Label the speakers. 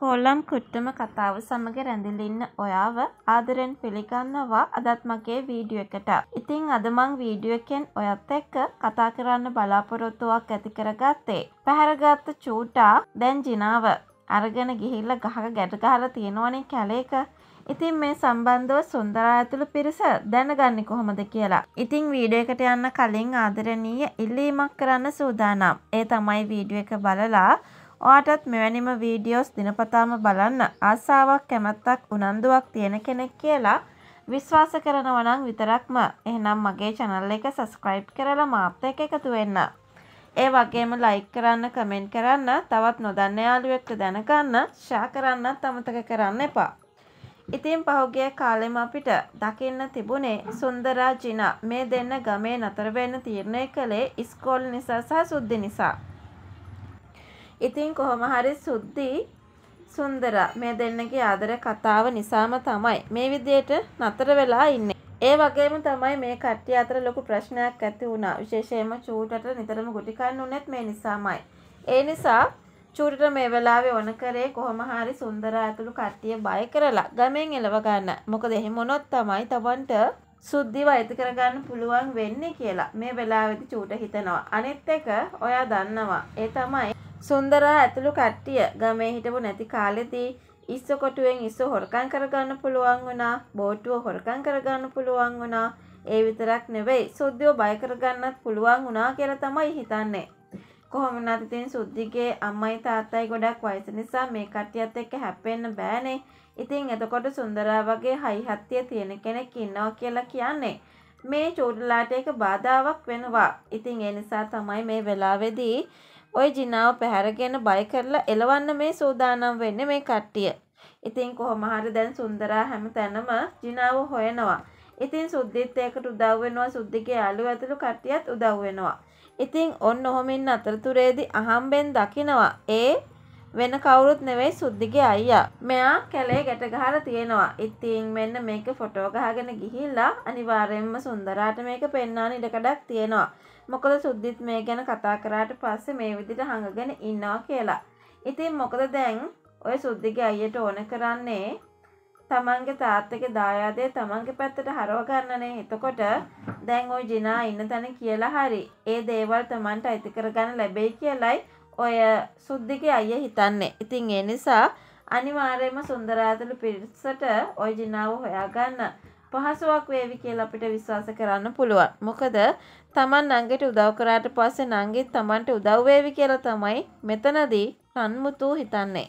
Speaker 1: කෝලම් කුට්ටම කතාව සමඟ රැඳිලින්න ඔයාව ආදරෙන් පිළිගන්නවා අදත් මගේ වීඩියෝ එකට. ඉතින් අද මං වීඩියෝ එකෙන් ඔයත් එක්ක කතා කරන්න බලාපොරොත්තුවක් ඇති කරගත්තේ. පැහැරගත්ත චූටා දැන් ජිනාව අරගෙන ගිහිල්ලා ගහක ගැට ගහලා තියෙනවනේ කැලේක. ඉතින් මේ සම්බන්ධව සුන්දරා ඇතුළු පිරිස දැනගන්නේ කොහොමද කියලා. ඉතින් වීඩියෝ එකට යන්න කලින් ආදරණීය ඉල්ලීමක් කරන්න සූදානම්. ඒ තමයි වීඩියෝ එක බලලා ඔයාටත් මෙවැනිම වීඩියෝස් දිනපතාම බලන්න ආසාවක් කැමැත්තක් උනන්දුවක් තියෙන කෙනෙක් කියලා විශ්වාස කරනවා නම් විතරක්ම එහෙනම් මගේ channel එක subscribe කරලා මාත් එක්ක එකතු වෙන්න. ඒ වගේම ලයික් කරන්න, කමෙන්ට් කරන්න, තවත් නොදන්න යාළුවෙක්ට දැනගන්න, ෂෙයා කරන්නත් අමතක කරන්න එපා. ඉතින් පහුගිය කාලෙම අපිට දකින්න තිබුණේ සුන්දරා ජිනා මේ දෙන්න ගමේ නතර වෙන්න තීරණය කළේ ඉස්කෝල නිසා සහ සුද්ධි නිසා. ඉතින් කොහොම හරි සුද්ධි සුන්දර මේ දෙන්නගේ ආදර කතාව නිසාම තමයි මේ විදියට නතර වෙලා ඉන්නේ. ඒ වගේම තමයි මේ කට්ටිය අතර ලොකු ප්‍රශ්නයක් ඇති වුණා. විශේෂයෙන්ම චූටට නිතරම ගුටි කන්න උනේත් මේ නිසාමයි. ඒ නිසා චූටට මේ වෙලාවේ ඕන කරේ කොහොම හරි සුන්දර ඇතුළු කට්ටිය බය කරලා ගමෙන් එලව ගන්න. මොකද එහෙම වුණොත් තමයි තවන්ට සුද්ධිව ඇති කරගන්න පුළුවන් වෙන්නේ කියලා මේ වෙලාවෙදි චූට හිතනවා. අනිත් එක ඔයා දන්නවා. ඒ තමයි සුන්දරා ඇතුළු කට්ටිය ගමේ හිටපු නැති කාලෙදී ඉස්ස කොටුවෙන් ඉස්ස හොරකම් කරගන්න පුළුවන් වුණා බෝට්ටුව හොරකම් කරගන්න පුළුවන් වුණා ඒ විතරක් නෙවෙයි සුද්ධියෝ බය කරගන්නත් පුළුවන් වුණා කියලා තමයි හිතන්නේ කොහොම වුණත් ඉතින් සුද්ධිගේ අම්මයි තාත්තයි ගොඩක් වයස නිසා මේ කට්ටියත් එක්ක හැප්පෙන්න බෑනේ ඉතින් එතකොට සුන්දරා වගේ හයිහත්තිය තියෙන කෙනෙක් ඉන්නවා කියලා කියන්නේ මේ චෝඩලාට එක බාධාවක් වෙනවා ඉතින් ඒ නිසා තමයි මේ වෙලාවේදී ওই ජිනාව පැහැරගෙන බය කරලා එලවන්න මේ සූදානම් වෙන්නේ මේ කට්ටිය. ඉතින් කොහොම හරි දැන් සුන්දරා හැම තැනම ජිනාව හොයනවා. ඉතින් සුද්ධිත් ඒකට උදව් වෙනවා සුද්ධිගේ යාළුවා ඇතුළු කට්ටියත් උදව් වෙනවා. ඉතින් ඔන්න ඔහොම ඉන්න අතරතුරේදී අහම්බෙන් දකිනවා ඒ වෙන කවුරුත් නෙවෙයි සුද්දිගේ අයියා. මෙයා කැලේ ගැට ගහලා තියෙනවා. ඉතින් මෙන්න මේක ෆොටෝ ගහගෙන ගිහිල්ලා අනිවාර්යයෙන්ම සුන්දරාට මේක පෙන්වන්න ඉඩකඩක් තියෙනවා. මොකද සුද්දිත් මේ ගැන කතා කරාට පස්සේ මේ විදිහට හංගගෙන ඉන්නවා කියලා. ඉතින් මොකද දැන් ඔය සුද්දිගේ අයියට ඕන කරන්නේ තමන්ගේ තාත්තගේ දායාදය තමන්ගේ පැත්තට හරව ගන්නනේ. එතකොට දැන් ওই ජිනා ඉන්න තැන කියලා හරි. ඒ දේවල් තමන්ට අයිති කරගන්න ලැබෙයි කියලයි ඔය සුද්දිගේ අයිය හිතන්නේ. ඉතින් ඒ නිසා අනිවාර්යයෙන්ම සුන්දරාතලු පිරිසට ওই ජිනාව හොයාගන්න පහසුවක් වේවි කියලා අපිට විශ්වාස කරන්න පුළුවන්. මොකද Taman නංගිට උදව් කරාට පස්සේ නංගිත් Tamanට උදව් වේවි කියලා තමයි මෙතනදී රන්මුතු හිතන්නේ.